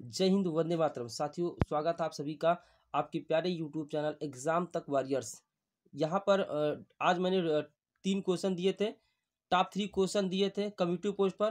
जय हिंद वंदे मातरम साथियों स्वागत है आप सभी का आपके प्यारे यूट्यूब चैनल एग्ज़ाम तक वॉरियर्स यहाँ पर आज मैंने तीन क्वेश्चन दिए थे टॉप थ्री क्वेश्चन दिए थे कम्यूटिव पोस्ट पर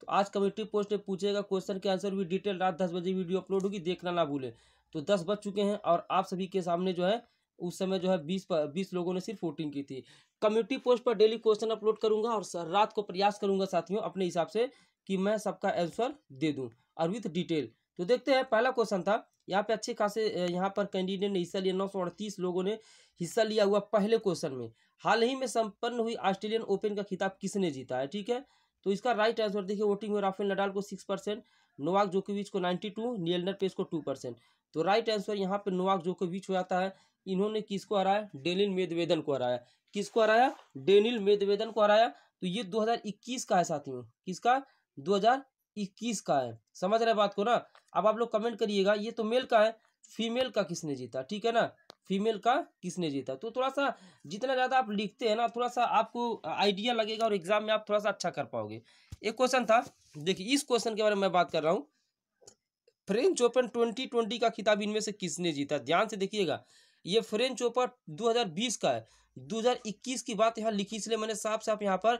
तो आज कम्यूटिव पोस्ट में पूछेगा क्वेश्चन के आंसर भी डिटेल रात दस बजे वीडियो अपलोड होगी देखना ना भूलें तो दस बज चुके हैं और आप सभी के सामने जो है उस समय जो है बीस पर बीस लोगों ने सिर्फ वोटिंग की थी कम्युनिटी पोस्ट पर डेली क्वेश्चन अपलोड करूंगा और रात को प्रयास करूंगा साथियों अपने हिसाब से कि मैं सबका आंसर दे दूं और विथ डिटेल तो देखते हैं पहला क्वेश्चन था यहाँ पे अच्छे खासे यहाँ पर कैंडिडेट ने हिस्सा लिया नौ सौ अड़तीस लोगों ने हिस्सा लिया हुआ पहले क्वेश्चन में हाल ही में संपन्न हुई ऑस्ट्रेलियन ओपन का खिताब किसने जीता है ठीक है तो इसका राइट आंसर देखिए वोटिंग में राफेल नडाल को सिक्स परसेंट नोवाक जोकोविच को नाइन्टी टू नियलनर पेस को टू परसेंट तो राइट आंसर यहाँ पे नोवाक जोकोविच हो जाता है इन्होंने किसको हराया डेनिल मेदवेदन को हराया किसको हराया डेनिल मेदवेदन को हराया तो ये 2021 का है साथियों किसका 2021 इक्कीस का है समझ रहे बात को ना अब आप लोग कमेंट करिएगा ये तो मेल का है फीमेल का किसने जीता ठीक है ना फीमेल का किसने जीता तो थोड़ा सा जितना ज़्यादा आप लिखते हैं ना थोड़ा सा आपको आइडिया लगेगा और एग्जाम में आप थोड़ा सा अच्छा कर पाओगे एक क्वेश्चन था देखिए इस क्वेश्चन के बारे में मैं बात कर रहा हूँ फ्रेंच ओपन ट्वेंटी ट्वेंटी का खिताब इनमें से किसने जीता ध्यान से देखिएगा ये फ्रेंच ओपन 2020 का है 2021 की बात यहाँ लिखी इसलिए मैंने साफ साफ यहाँ पर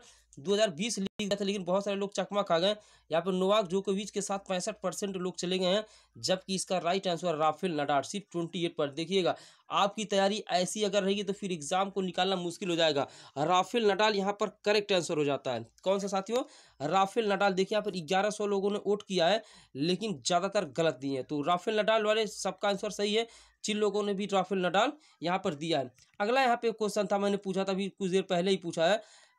2020 लिख दिया था लेकिन बहुत सारे लोग चकमा खा गए यहाँ पर नोवाक जोकोविच के साथ पैंसठ परसेंट लोग चले गए हैं जबकि इसका राइट आंसर राफेल नडार सिर्फ ट्वेंटी एट पर देखिएगा आपकी तैयारी ऐसी अगर रहेगी तो फिर एग्जाम को निकालना मुश्किल हो जाएगा राफेल नडाल यहाँ पर करेक्ट आंसर हो जाता है कौन सा साथियों राफेल नडाल देखिए यहाँ पर ग्यारह सौ लोगों ने वोट किया है लेकिन ज़्यादातर गलत दिए हैं तो राफेल नडाल वाले सबका आंसर सही है जिन लोगों ने भी राफेल नडाल यहाँ पर दिया है अगला यहाँ पे क्वेश्चन था मैंने पूछा था अभी कुछ देर पहले ही पूछा है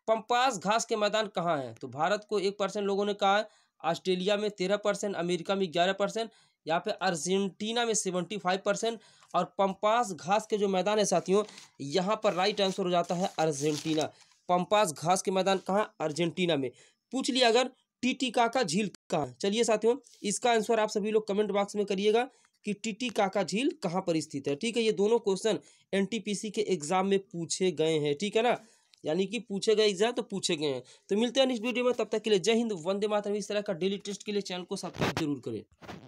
पंपास घास के मैदान कहाँ हैं तो भारत को एक परसेंट लोगों ने कहा है ऑस्ट्रेलिया में तेरह परसेंट अमेरिका में ग्यारह परसेंट यहाँ पे अर्जेंटीना में सेवेंटी फाइव परसेंट और पंपास घास के जो मैदान है साथियों यहाँ पर राइट आंसर हो जाता है अर्जेंटीना पंपास घास के मैदान कहाँ अर्जेंटीना में पूछ लिया अगर टीटी काका झील कहाँ चलिए साथियों इसका आंसर आप सभी लोग कमेंट बॉक्स में करिएगा कि काका झील कहाँ पर स्थित है ठीक है ये दोनों क्वेश्चन एनटीपीसी के एग्जाम में पूछे गए हैं ठीक है ना यानी कि पूछे गए एग्जाम तो पूछे गए हैं तो मिलते हैं नेक्स्ट वीडियो में तब तक के लिए जय हिंद वंदे मातरम इस तरह का डेली टेस्ट के लिए चैनल को सब्सक्राइब जरूर करें